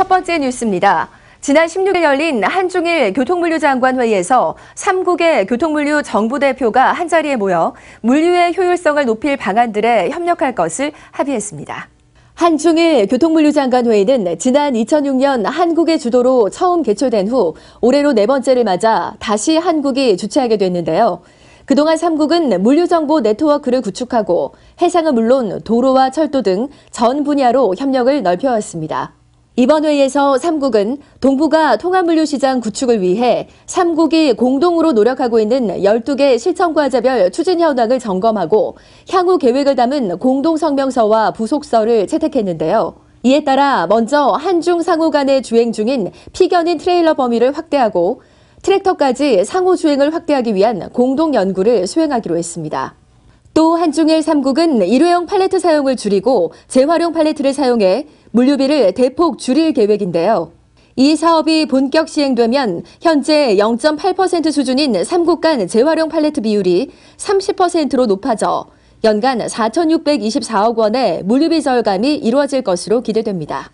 첫 번째 뉴스입니다. 지난 16일 열린 한중일 교통물류장관회의에서 3국의 교통물류 정부 대표가 한자리에 모여 물류의 효율성을 높일 방안들에 협력할 것을 합의했습니다. 한중일 교통물류장관회의는 지난 2006년 한국의 주도로 처음 개최된 후 올해로 네 번째를 맞아 다시 한국이 주최하게 됐는데요. 그동안 3국은 물류정보 네트워크를 구축하고 해상은 물론 도로와 철도 등 전 분야로 협력을 넓혀왔습니다. 이번 회의에서 3국은 동북아 통합물류시장 구축을 위해 3국이 공동으로 노력하고 있는 12개 실천과제별 추진 현황을 점검하고 향후 계획을 담은 공동성명서와 부속서를 채택했는데요. 이에 따라 먼저 한중 상호 간의 주행 중인 피견인 트레일러 범위를 확대하고 트랙터까지 상호 주행을 확대하기 위한 공동 연구를 수행하기로 했습니다. 또 한중일 3국은 일회용 팔레트 사용을 줄이고 재활용 팔레트를 사용해 물류비를 대폭 줄일 계획인데요. 이 사업이 본격 시행되면 현재 0.8% 수준인 3국 간 재활용 팔레트 비율이 30%로 높아져 연간 4,624억 원의 물류비 절감이 이루어질 것으로 기대됩니다.